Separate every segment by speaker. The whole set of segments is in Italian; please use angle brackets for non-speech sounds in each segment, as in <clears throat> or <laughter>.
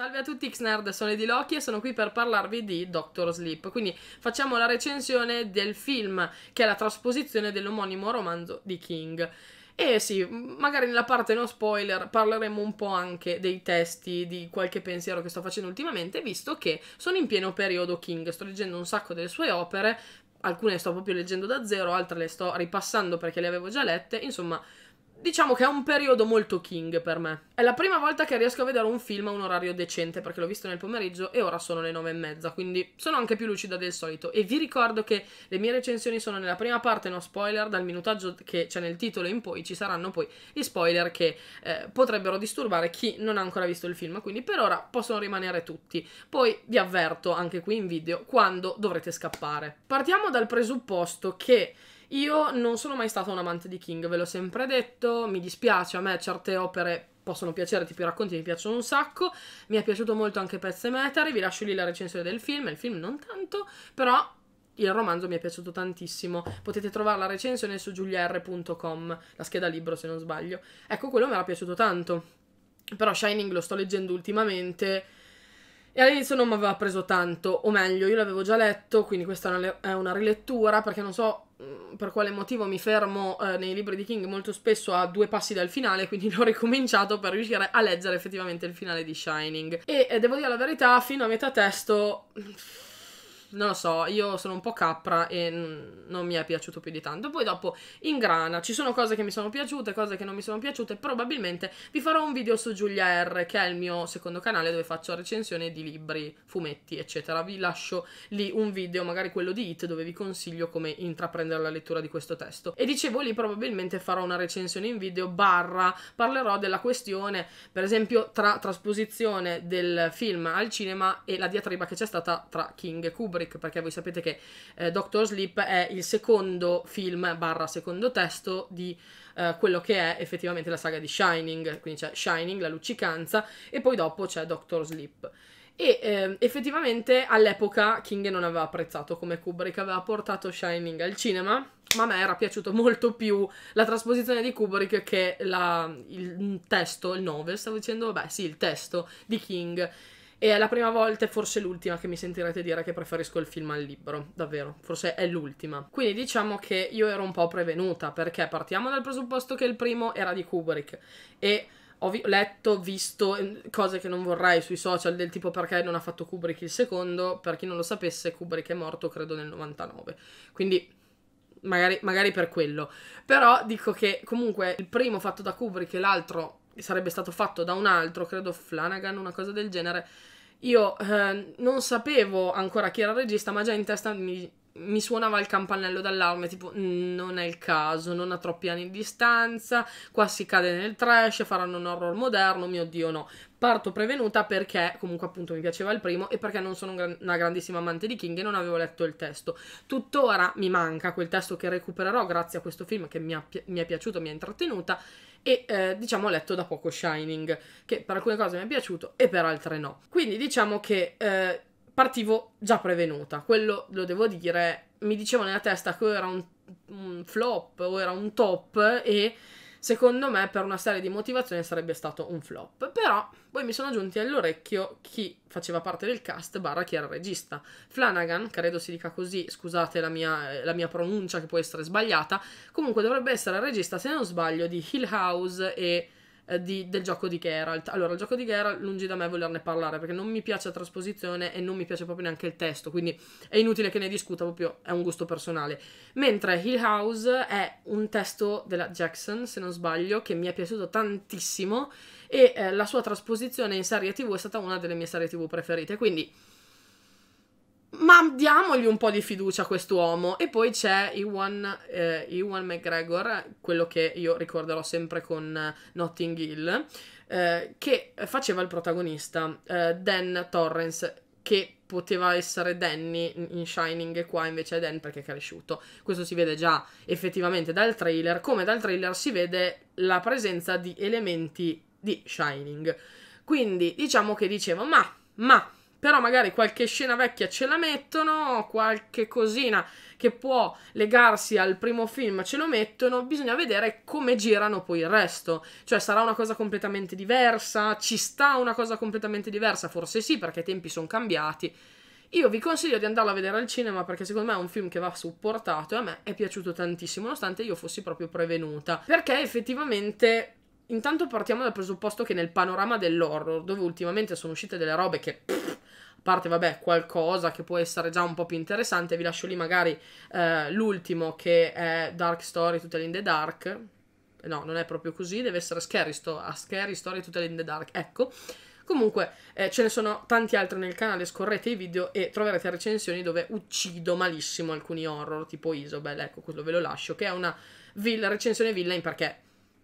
Speaker 1: Salve a tutti X-Nerd, sono di Loki e sono qui per parlarvi di Doctor Sleep. Quindi facciamo la recensione del film che è la trasposizione dell'omonimo romanzo di King. E sì, magari nella parte no spoiler parleremo un po' anche dei testi, di qualche pensiero che sto facendo ultimamente, visto che sono in pieno periodo King, sto leggendo un sacco delle sue opere, alcune le sto proprio leggendo da zero, altre le sto ripassando perché le avevo già lette, insomma Diciamo che è un periodo molto king per me. È la prima volta che riesco a vedere un film a un orario decente perché l'ho visto nel pomeriggio e ora sono le nove e mezza, quindi sono anche più lucida del solito. E vi ricordo che le mie recensioni sono nella prima parte, no spoiler, dal minutaggio che c'è nel titolo in poi ci saranno poi gli spoiler che eh, potrebbero disturbare chi non ha ancora visto il film, quindi per ora possono rimanere tutti. Poi vi avverto anche qui in video quando dovrete scappare. Partiamo dal presupposto che io non sono mai stata un amante di King, ve l'ho sempre detto, mi dispiace, a me certe opere possono piacere, tipo i racconti mi piacciono un sacco, mi è piaciuto molto anche Pezze Metari, vi lascio lì la recensione del film, il film non tanto, però il romanzo mi è piaciuto tantissimo. Potete trovare la recensione su giuliar.com, la scheda libro se non sbaglio. Ecco, quello mi era piaciuto tanto. Però Shining lo sto leggendo ultimamente e all'inizio non mi aveva preso tanto, o meglio, io l'avevo già letto, quindi questa è una, è una rilettura perché non so Mm, per quale motivo mi fermo eh, nei libri di King molto spesso a due passi dal finale, quindi <laughs> l'ho ricominciato per riuscire a leggere effettivamente il finale di Shining. E eh, devo dire la verità, fino a metà testo non lo so, io sono un po' capra e non mi è piaciuto più di tanto. Poi dopo in grana ci sono cose che mi sono piaciute, cose che non mi sono piaciute. Probabilmente vi farò un video su Giulia R, che è il mio secondo canale dove faccio recensione di libri, fumetti, eccetera. Vi lascio lì un video, magari quello di It, dove vi consiglio come intraprendere la lettura di questo testo. E dicevo lì probabilmente farò una recensione in video, barra parlerò della questione, per esempio, tra trasposizione del film al cinema e la diatriba che c'è stata tra King e Kubrick Kubrick, perché voi sapete che eh, Doctor Sleep è il secondo film barra secondo testo di eh, quello che è effettivamente la saga di Shining, quindi c'è Shining, la luccicanza, e poi dopo c'è Doctor Sleep. E eh, effettivamente all'epoca King non aveva apprezzato come Kubrick aveva portato Shining al cinema, ma a me era piaciuto molto più la trasposizione di Kubrick che la, il testo, il novel, stavo dicendo, beh sì, il testo di King e è la prima volta e forse l'ultima che mi sentirete dire che preferisco il film al libro, davvero, forse è l'ultima. Quindi diciamo che io ero un po' prevenuta, perché partiamo dal presupposto che il primo era di Kubrick e ho vi letto, visto mm, cose che non vorrei sui social del tipo perché non ha fatto Kubrick il secondo, per chi non lo sapesse Kubrick è morto credo nel 99, quindi magari, magari per quello. Però dico che comunque il primo fatto da Kubrick e l'altro sarebbe stato fatto da un altro, credo Flanagan, una cosa del genere. Io eh, non sapevo ancora chi era il regista, ma già in testa mi, mi suonava il campanello d'allarme, tipo non è il caso, non ha troppi anni di distanza, qua si cade nel trash, faranno un horror moderno, mio Dio no. Parto prevenuta perché comunque appunto mi piaceva il primo e perché non sono una grandissima amante di King e non avevo letto il testo. Tuttora mi manca quel testo che recupererò grazie a questo film che mi, ha, mi è piaciuto, mi ha intrattenuta e eh, diciamo ho letto da poco Shining, che per alcune cose mi è piaciuto e per altre no. Quindi diciamo che eh, partivo già prevenuta, quello lo devo dire, mi dicevo nella testa che era un, un flop o era un top e Secondo me per una serie di motivazioni sarebbe stato un flop, però poi mi sono giunti all'orecchio chi faceva parte del cast barra chi era il regista. Flanagan, credo si dica così, scusate la mia, eh, la mia pronuncia che può essere sbagliata, comunque dovrebbe essere il regista, se non sbaglio, di Hill House e eh, di, del gioco di Geralt. Allora, il gioco di Geralt, lungi da me volerne parlare, perché non mi piace la trasposizione e non mi piace proprio neanche il testo, quindi è inutile che ne discuta, proprio è un gusto personale. Mentre Hill House è un testo della Jackson, se non sbaglio, che mi è piaciuto tantissimo e eh, la sua trasposizione in serie TV è stata una delle mie serie TV preferite, quindi ma diamogli un po' di fiducia a quest'uomo. E poi c'è Ewan, eh, Iwan McGregor, quello che io ricorderò sempre con eh, Notting Hill, eh, che faceva il protagonista, eh, Dan Torrens, che poteva essere Danny in Shining e qua invece è Dan perché è cresciuto. Questo si vede già effettivamente dal trailer, come dal trailer si vede la presenza di elementi di Shining. Quindi diciamo che dicevo, ma, ma, però magari qualche scena vecchia ce la mettono, qualche cosina che può legarsi al primo film ce lo mettono, bisogna vedere come girano poi il resto. Cioè sarà una cosa completamente diversa, ci sta una cosa completamente diversa, forse sì perché i tempi sono cambiati. Io vi consiglio di andarla a vedere al cinema perché secondo me è un film che va supportato e a me è piaciuto tantissimo, nonostante io fossi proprio prevenuta. Perché effettivamente Intanto partiamo dal presupposto che nel panorama dell'horror, dove ultimamente sono uscite delle robe che pff, parte, vabbè, qualcosa che può essere già un po' più interessante. Vi lascio lì magari eh, l'ultimo che è Dark Story Tutel in the Dark. No, non è proprio così, deve essere Scary, Sto- a ah, Scary Story Tutel in the Dark. Ecco. Comunque eh, ce ne sono tanti altri nel canale, scorrete i video e troverete recensioni dove uccido malissimo alcuni horror, tipo Isobel, ecco quello ve lo lascio, che è una villa, recensione villain perché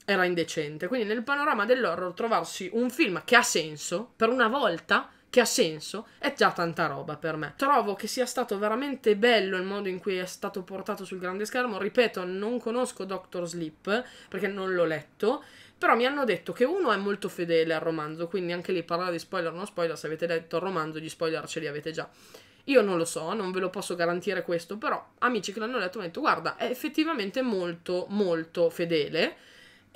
Speaker 1: era indecente. Quindi nel panorama dell'horror trovarsi un film che ha senso, per una volta che ha senso, è già tanta roba per me. Trovo che sia stato veramente bello il modo in cui è stato portato sul grande schermo. Ripeto, non conosco Doctor Sleep perché non l'ho letto. Però mi hanno detto che uno è molto fedele al romanzo, quindi anche lì parlare di spoiler o no spoiler, se avete letto il romanzo, gli spoiler ce li avete già. Io non lo so, non ve lo posso garantire questo, però amici che l'hanno letto mi hanno detto guarda, è effettivamente molto molto fedele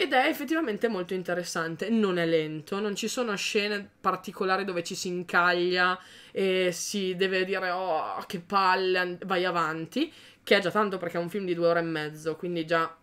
Speaker 1: ed è effettivamente molto interessante, non è lento, non ci sono scene particolari dove ci si incaglia e si deve dire oh che palle, vai avanti, che è già tanto perché è un film di due ore e mezzo, quindi già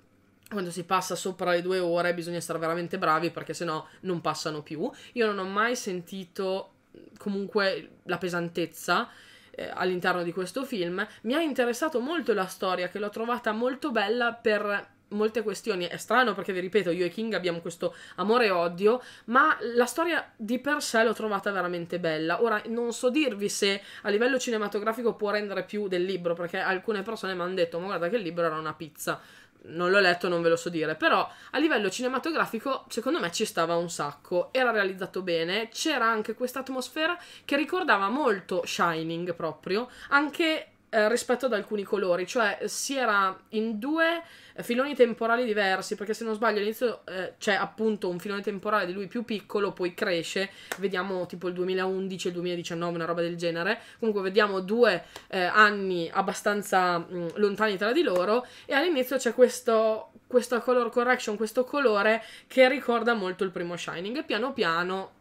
Speaker 1: quando si passa sopra le due ore bisogna stare veramente bravi perché sennò non passano più. Io non ho mai sentito comunque la pesantezza eh, all'interno di questo film. Mi ha interessato molto la storia che l'ho trovata molto bella per molte questioni. È strano perché, vi ripeto, io e King abbiamo questo amore e odio, ma la storia di per sé l'ho trovata veramente bella. Ora, non so dirvi se a livello cinematografico può rendere più del libro, perché alcune persone mi hanno detto, ma guarda che il libro era una pizza. Non l'ho letto, non ve lo so dire, però a livello cinematografico secondo me ci stava un sacco, era realizzato bene, c'era anche questa atmosfera che ricordava molto Shining proprio, anche eh, rispetto ad alcuni colori, cioè si era in due filoni temporali diversi, perché se non sbaglio all'inizio eh, c'è appunto un filone temporale di lui più piccolo, poi cresce, vediamo tipo il 2011 il 2019, una roba del genere, comunque vediamo due eh, anni abbastanza mh, mm, lontani tra di loro e all'inizio c'è questo, questa color correction, questo colore che ricorda molto il primo Shining e piano piano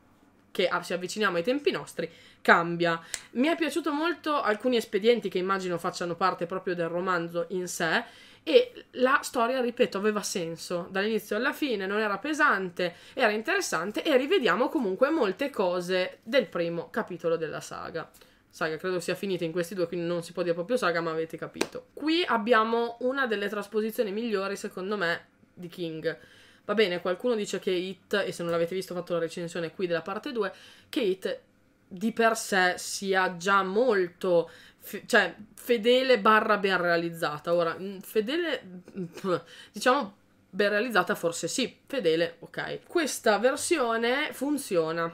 Speaker 1: che si avviciniamo ai tempi nostri cambia. Mi è piaciuto molto alcuni espedienti che immagino facciano parte proprio del romanzo in sé e la storia, ripeto, aveva senso dall'inizio alla fine, non era pesante, era interessante e rivediamo comunque molte cose del primo capitolo della saga. Saga credo sia finita in questi due, quindi non si può dire proprio saga, ma avete capito. Qui abbiamo una delle trasposizioni migliori, secondo me, di King. Va bene, qualcuno dice che It, e se non l'avete visto ho fatto la recensione qui della parte 2, che It di per sé sia già molto fe cioè, fedele barra ben realizzata. Ora, mm, fedele, <laughs> diciamo ben realizzata forse sì, fedele, ok. Questa versione funziona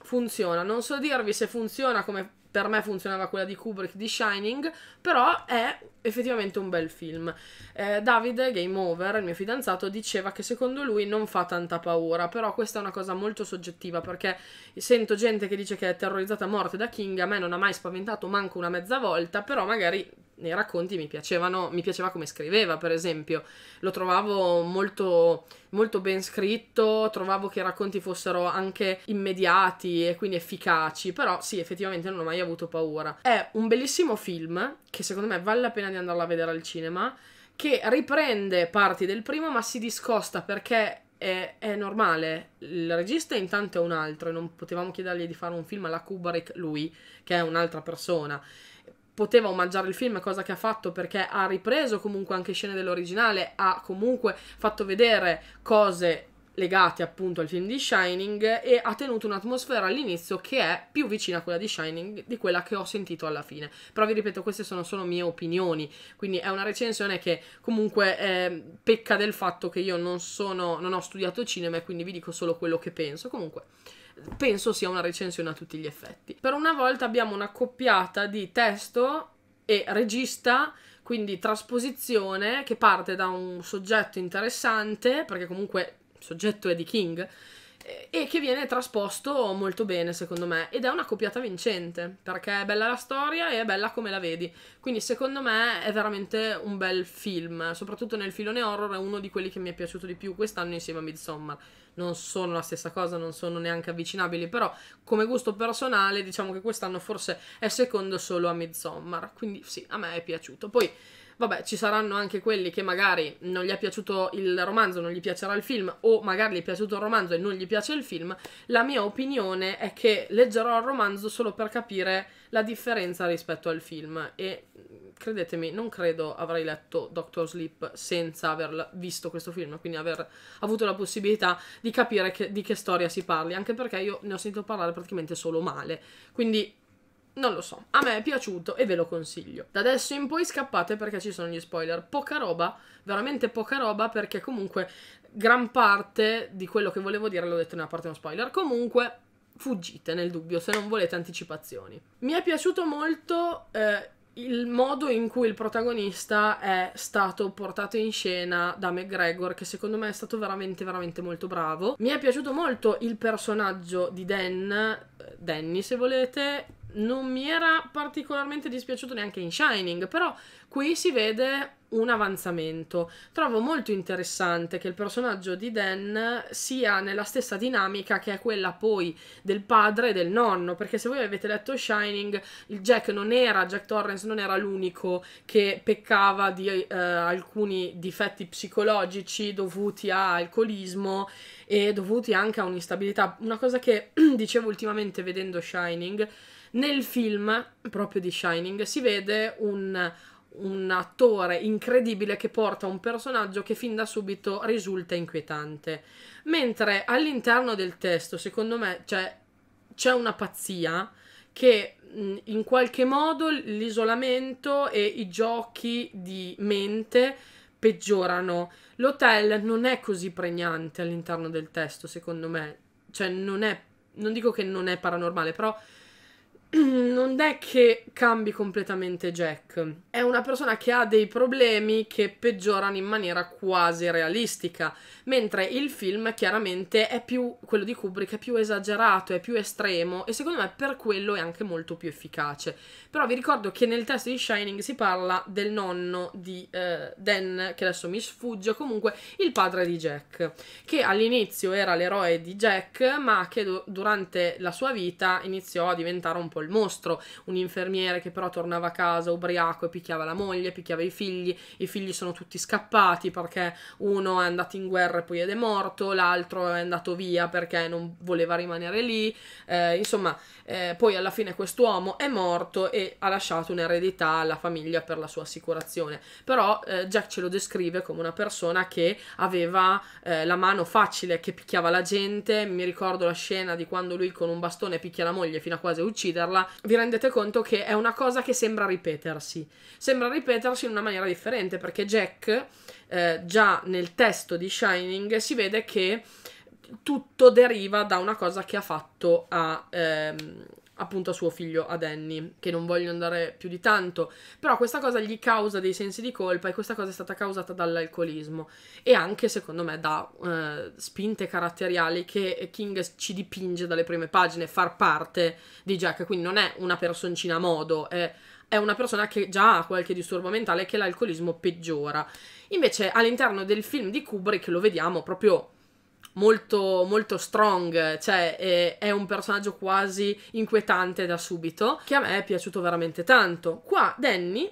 Speaker 1: funziona. Non so dirvi se funziona come per me funzionava quella di Kubrick di Shining, però è effettivamente un bel film. Eh, Davide, Game Over, il mio fidanzato, diceva che secondo lui non fa tanta paura, però questa è una cosa molto soggettiva perché sento gente che dice che è terrorizzata a morte da King, a me non ha mai spaventato manco una mezza volta, però magari nei racconti mi, mi piaceva come scriveva, per esempio, lo trovavo molto, molto ben scritto, trovavo che i racconti fossero anche immediati e quindi efficaci, però sì, effettivamente non ho mai avuto paura. È un bellissimo film che secondo me vale la pena di andarlo a vedere al cinema, che riprende parti del primo ma si discosta perché è, è, normale. Il regista intanto è un altro e non potevamo chiedergli di fare un film alla Kubrick lui, che è un'altra persona poteva omaggiare il film, cosa che ha fatto perché ha ripreso comunque anche scene dell'originale, ha comunque fatto vedere cose legate appunto al film di Shining e ha tenuto un'atmosfera all'inizio che è più vicina a quella di Shining di quella che ho sentito alla fine. Però vi ripeto, queste sono solo mie opinioni, quindi è una recensione che comunque eh, pecca del fatto che io non sono non ho studiato cinema e quindi vi dico solo quello che penso. Comunque penso sia una recensione a tutti gli effetti. Per una volta abbiamo una coppiata di testo e regista quindi trasposizione che parte da un soggetto interessante, perché comunque il soggetto è di King, e che viene trasposto molto bene secondo me ed è una copiata vincente perché è bella la storia e è bella come la vedi quindi secondo me è veramente un bel film soprattutto nel filone horror è uno di quelli che mi è piaciuto di più quest'anno insieme a Midsommar non sono la stessa cosa non sono neanche avvicinabili però come gusto personale diciamo che quest'anno forse è secondo solo a Midsommar quindi sì a me è piaciuto poi Vabbè, ci saranno anche quelli che magari non gli è piaciuto il romanzo, non gli piacerà il film, o magari gli è piaciuto il romanzo e non gli piace il film. La mia opinione è che leggerò il romanzo solo per capire la differenza rispetto al film. E credetemi, non credo avrei letto Doctor Sleep senza aver visto questo film, quindi aver avuto la possibilità di capire che, di che storia si parli, anche perché io ne ho sentito parlare praticamente solo male. Quindi non lo so, a me è piaciuto e ve lo consiglio. Da adesso in poi scappate perché ci sono gli spoiler. Poca roba, veramente poca roba perché comunque gran parte di quello che volevo dire l'ho detto nella parte uno spoiler. Comunque fuggite nel dubbio se non volete anticipazioni. Mi è piaciuto molto eh, il modo in cui il protagonista è stato portato in scena da McGregor, che secondo me è stato veramente, veramente molto bravo. Mi è piaciuto molto il personaggio di Dan, eh, Danny se volete, non mi era particolarmente dispiaciuto neanche in Shining, però qui si vede un avanzamento. Trovo molto interessante che il personaggio di Dan sia nella stessa dinamica che è quella poi del padre e del nonno, perché se voi avete letto Shining, il Jack non era, Jack Torrance non era l'unico che peccava di eh, alcuni difetti psicologici dovuti a alcolismo e dovuti anche a un'instabilità, una cosa che <clears throat> dicevo ultimamente vedendo Shining nel film, proprio di Shining, si vede un, un attore incredibile che porta un personaggio che fin da subito risulta inquietante. Mentre all'interno del testo, secondo me, c'è, c'è una pazzia che mm, in qualche modo l'isolamento e i giochi di mente peggiorano. L'hotel non è così pregnante all'interno del testo, secondo me. Cioè, non è. Non dico che non è paranormale, però <clears throat> non è che cambi completamente Jack, è una persona che ha dei problemi che peggiorano in maniera quasi realistica, mentre il film chiaramente è più, quello di Kubrick è più esagerato, è più estremo e secondo me per quello è anche molto più efficace. Però vi ricordo che nel testo di Shining si parla del nonno di eh, Dan, che adesso mi sfugge, comunque il padre di Jack, che all'inizio era l'eroe di Jack, ma che durante la sua vita iniziò a diventare un po' col mostro, un infermiere che però tornava a casa ubriaco e picchiava la moglie, picchiava i figli, i figli sono tutti scappati perché uno è andato in guerra e poi ed è morto, l'altro è andato via perché non voleva rimanere lì, eh, insomma, eh, poi alla fine quest'uomo è morto e ha lasciato un'eredità alla famiglia per la sua assicurazione, però eh, Jack ce lo descrive come una persona che aveva eh, la mano facile, che picchiava la gente, mi ricordo la scena di quando lui con un bastone picchia la moglie fino a quasi ucciderla, leggerla vi rendete conto che è una cosa che sembra ripetersi. Sembra ripetersi in una maniera differente perché Jack eh, già nel testo di Shining si vede che tutto deriva da una cosa che ha fatto a, ehm, appunto a suo figlio, ad Annie, che non voglio andare più di tanto, però questa cosa gli causa dei sensi di colpa e questa cosa è stata causata dall'alcolismo e anche secondo me da eh, spinte caratteriali che King ci dipinge dalle prime pagine, far parte di Jack, quindi non è una personcina a modo, è è una persona che già ha qualche disturbo mentale che l'alcolismo peggiora. Invece all'interno del film di Kubrick lo vediamo proprio molto, molto strong, cioè è, eh, è, un personaggio quasi inquietante da subito, che a me è piaciuto veramente tanto. Qua Danny,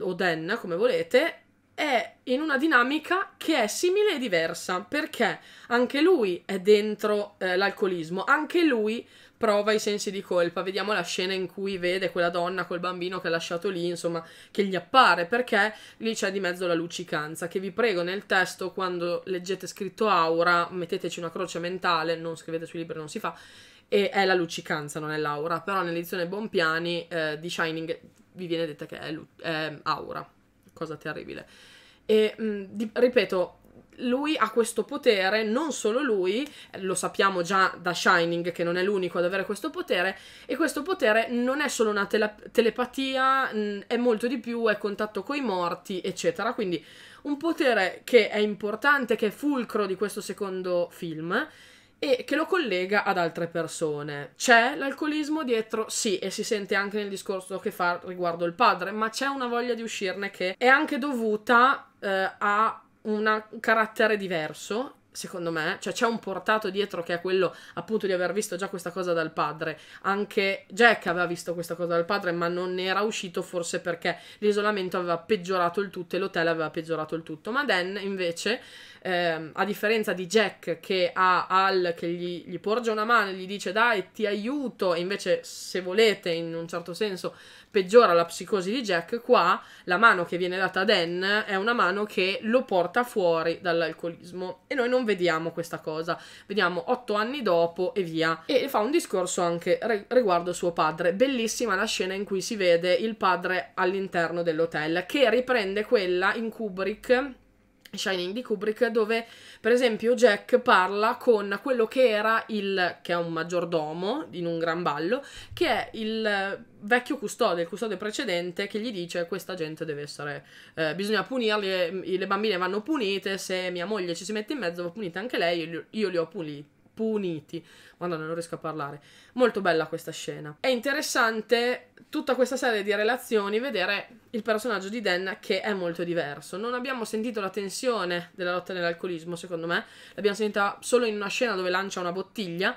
Speaker 1: o Dan come volete, è in una dinamica che è simile e diversa, perché anche lui è dentro eh, l'alcolismo, anche lui prova i sensi di colpa. Vediamo la scena in cui vede quella donna col bambino che ha lasciato lì, insomma, che gli appare perché lì c'è di mezzo la luccicanza. Che vi prego nel testo, quando leggete scritto aura, metteteci una croce mentale, non scrivete sui libri, non si fa. E è la luccicanza, non è l'aura. Però nell'edizione Bonpiani eh, di Shining vi viene detta che è, lu- è aura, cosa terribile. E mh, di- ripeto, lui ha questo potere, non solo lui, lo sappiamo già da Shining che non è l'unico ad avere questo potere, e questo potere non è solo una tele- telepatia, mm, è molto di più, è contatto coi morti, eccetera. Quindi un potere che è importante, che è fulcro di questo secondo film e che lo collega ad altre persone. C'è l'alcolismo dietro? Sì, e si sente anche nel discorso che fa riguardo il padre, ma c'è una voglia di uscirne che è anche dovuta eh, a un carattere diverso, secondo me, cioè c'è un portato dietro che è quello appunto di aver visto già questa cosa dal padre. Anche Jack aveva visto questa cosa dal padre, ma non ne era uscito forse perché l'isolamento aveva peggiorato il tutto e l'hotel aveva peggiorato il tutto. Ma Dan invece ehm, a differenza di Jack che ha Al che gli, gli porge una mano e gli dice dai ti aiuto e invece se volete in un certo senso peggiora la psicosi di Jack, qua la mano che viene data a Dan è una mano che lo porta fuori dall'alcolismo e noi non vediamo questa cosa, vediamo otto anni dopo e via. E fa un discorso anche re- riguardo suo padre, bellissima la scena in cui si vede il padre all'interno dell'hotel che riprende quella in Kubrick Shining di Kubrick, dove per esempio Jack parla con quello che era il, che è un maggiordomo in un gran ballo, che è il eh, vecchio custode, il custode precedente, che gli dice questa gente deve essere, eh, bisogna punirli, le bambine vanno punite, se mia moglie ci si mette in mezzo va punita anche lei, io, io li ho puniti puniti. Madonna, non riesco a parlare. Molto bella questa scena. È interessante tutta questa serie di relazioni vedere il personaggio di Dan che è molto diverso. Non abbiamo sentito la tensione della lotta nell'alcolismo, secondo me. L'abbiamo sentita solo in una scena dove lancia una bottiglia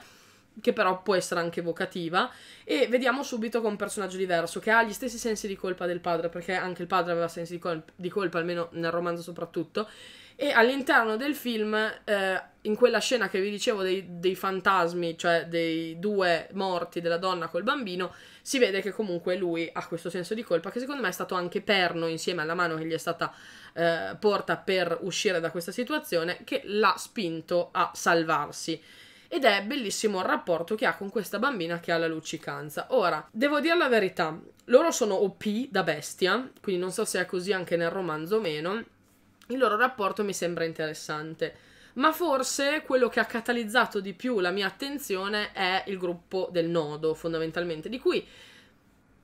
Speaker 1: che però può essere anche evocativa e vediamo subito con un personaggio diverso che ha gli stessi sensi di colpa del padre perché anche il padre aveva sensi di, colp- di colpa almeno nel romanzo soprattutto e all'interno del film, eh, in quella scena che vi dicevo dei, dei, fantasmi, cioè dei due morti della donna col bambino, si vede che comunque lui ha questo senso di colpa che secondo me è stato anche perno insieme alla mano che gli è stata eh, porta per uscire da questa situazione che l'ha spinto a salvarsi. Ed è bellissimo il rapporto che ha con questa bambina che ha la luccicanza. Ora, devo dire la verità, loro sono OP da bestia, quindi non so se è così anche nel romanzo o meno il loro rapporto mi sembra interessante. Ma forse quello che ha catalizzato di più la mia attenzione è il gruppo del nodo, fondamentalmente, di cui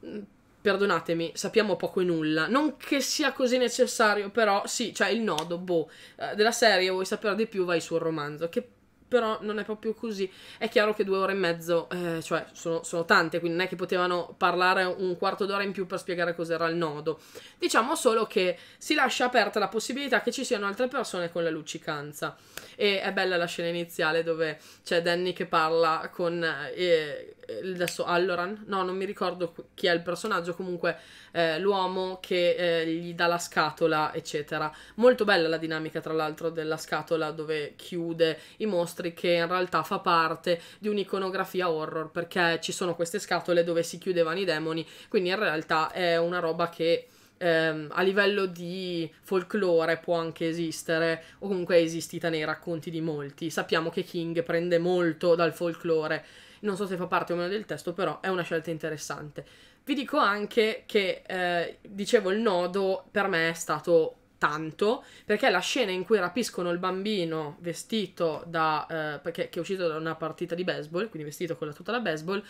Speaker 1: mm, perdonatemi, sappiamo poco e nulla. Non che sia così necessario, però sì, cioè il nodo, boh, eh, della serie vuoi sapere di più, vai sul romanzo, che però non è proprio così. È chiaro che due ore e mezzo, eh, cioè sono, sono, tante, quindi non è che potevano parlare un quarto d'ora in più per spiegare cos'era il nodo. Diciamo solo che si lascia aperta la possibilità che ci siano altre persone con la luccicanza. E è bella la scena iniziale dove c'è Danny che parla con... Eh, eh, adesso Alloran, no non mi ricordo chi è il personaggio, comunque eh, l'uomo che eh, gli dà la scatola eccetera. Molto bella la dinamica tra l'altro della scatola dove chiude i mostri che in realtà fa parte di un'iconografia horror perché ci sono queste scatole dove si chiudevano i demoni, quindi in realtà è una roba che ehm, a livello di folklore può anche esistere, o comunque è esistita nei racconti di molti. Sappiamo che King prende molto dal folklore non so se fa parte o meno del testo, però è una scelta interessante. Vi dico anche che, eh, dicevo, il nodo per me è stato tanto, perché la scena in cui rapiscono il bambino vestito da... Eh, perché, che è uscito da una partita di baseball, quindi vestito con la tuta da baseball,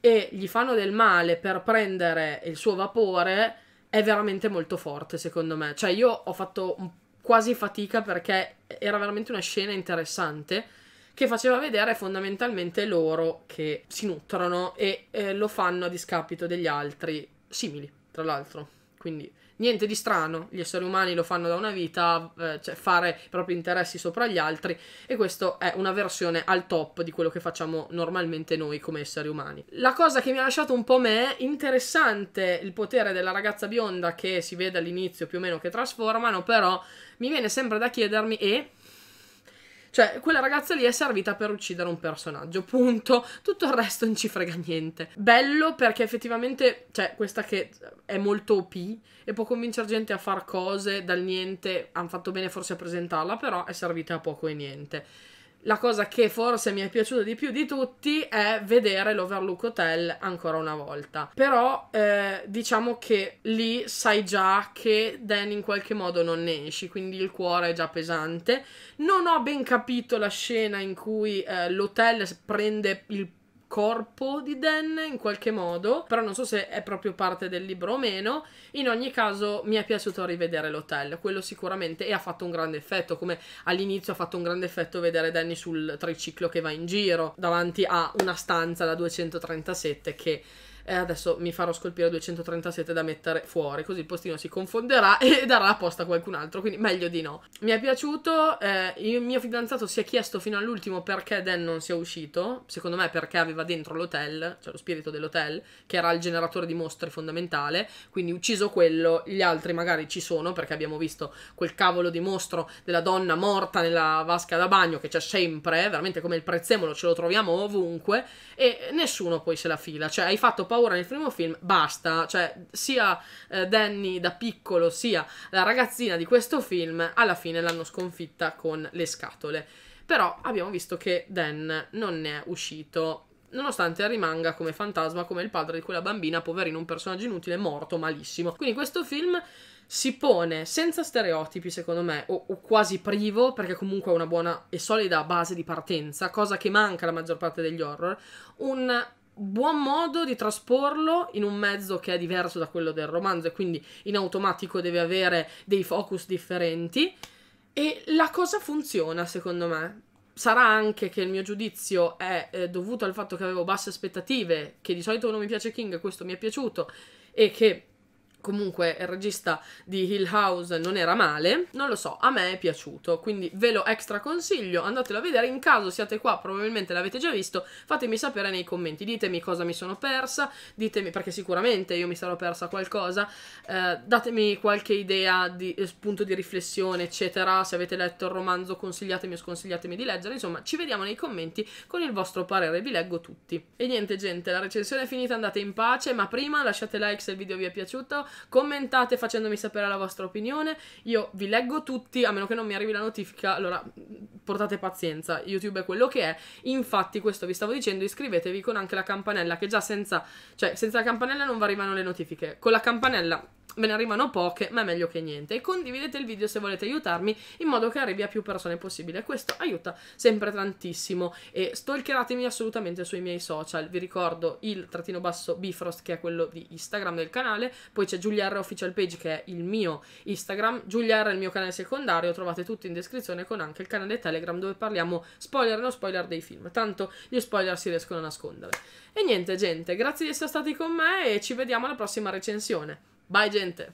Speaker 1: e gli fanno del male per prendere il suo vapore, è veramente molto forte secondo me. Cioè io ho fatto quasi fatica perché era veramente una scena interessante che faceva vedere fondamentalmente loro che si nutrono e eh, lo fanno a discapito degli altri simili, tra l'altro. Quindi niente di strano, gli esseri umani lo fanno da una vita, eh, cioè fare i propri interessi sopra gli altri e questa è una versione al top di quello che facciamo normalmente noi come esseri umani. La cosa che mi ha lasciato un po' me, interessante il potere della ragazza bionda che si vede all'inizio più o meno che trasformano, però mi viene sempre da chiedermi e... Cioè, quella ragazza lì è servita per uccidere un personaggio, punto. Tutto il resto non ci frega niente. Bello perché effettivamente, cioè, questa che è molto OP e può convincere gente a far cose dal niente, hanno fatto bene forse a presentarla, però è servita a poco e niente. La cosa che forse mi è piaciuta di più di tutti è vedere l'Overlook Hotel ancora una volta. Però eh, diciamo che lì sai già che Dan in qualche modo non ne esci, quindi il cuore è già pesante. Non ho ben capito la scena in cui eh, l'hotel prende il corpo di Dan in qualche modo, però non so se è proprio parte del libro o meno. In ogni caso mi è piaciuto rivedere l'hotel, quello sicuramente, e ha fatto un grande effetto, come all'inizio ha fatto un grande effetto vedere Danny sul triciclo che va in giro davanti a una stanza da 237 che e adesso mi farò scolpire 237 da mettere fuori, così il postino si confonderà <laughs> e darà la posta a qualcun altro, quindi meglio di no. Mi è piaciuto, eh, il mio fidanzato si è chiesto fino all'ultimo perché Dan non sia uscito, secondo me perché aveva dentro l'hotel, cioè lo spirito dell'hotel, che era il generatore di mostri fondamentale, quindi ucciso quello, gli altri magari ci sono perché abbiamo visto quel cavolo di mostro della donna morta nella vasca da bagno che c'è sempre, veramente come il prezzemolo ce lo troviamo ovunque e nessuno poi se la fila, cioè hai fatto paura nel primo film, basta, cioè sia eh, Danny da piccolo sia la ragazzina di questo film alla fine l'hanno sconfitta con le scatole. Però abbiamo visto che Dan non ne è uscito nonostante rimanga come fantasma, come il padre di quella bambina, poverino, un personaggio inutile, morto, malissimo. Quindi questo film si pone senza stereotipi, secondo me, o, o, quasi privo, perché comunque è una buona e solida base di partenza, cosa che manca alla maggior parte degli horror, un buon modo di trasporlo in un mezzo che è diverso da quello del romanzo e quindi in automatico deve avere dei focus differenti e la cosa funziona secondo me. Sarà anche che il mio giudizio è eh, dovuto al fatto che avevo basse aspettative, che di solito non mi piace King, e questo mi è piaciuto e che comunque il regista di Hill House non era male, non lo so, a me è piaciuto, quindi ve lo extra consiglio, andatelo a vedere, in caso siate qua probabilmente l'avete già visto, fatemi sapere nei commenti, ditemi cosa mi sono persa, ditemi perché sicuramente io mi sarò persa qualcosa, eh, datemi qualche idea di spunto eh, di riflessione, eccetera, se avete letto il romanzo consigliatemi o sconsigliatemi di leggere, insomma ci vediamo nei commenti con il vostro parere, vi leggo tutti. E niente gente, la recensione è finita, andate in pace, ma prima lasciate like se il video vi è piaciuto, Commentate facendomi sapere la vostra opinione. Io vi leggo tutti, a meno che non mi arrivi la notifica. Allora, mm, portate pazienza, YouTube è quello che è. Infatti, questo vi stavo dicendo, iscrivetevi con anche la campanella, che già senza, cioè, senza la campanella non vi arrivano le notifiche. Con la campanella me ne arrivano poche, ma è meglio che niente. E condividete il video se volete aiutarmi in modo che arrivi a più persone possibile. Questo aiuta sempre tantissimo. E stalkeratemi assolutamente sui miei social. Vi ricordo il trattino basso Bifrost, che è quello di Instagram del canale. Poi c'è Giulia R Official Page, che è il mio Instagram. Giulia R è il mio canale secondario. Trovate tutto in descrizione con anche il canale Telegram dove parliamo spoiler e non spoiler dei film. Tanto gli spoiler si riescono a nascondere. E niente, gente, grazie di essere stati con me e ci vediamo alla prossima recensione. Bye gente.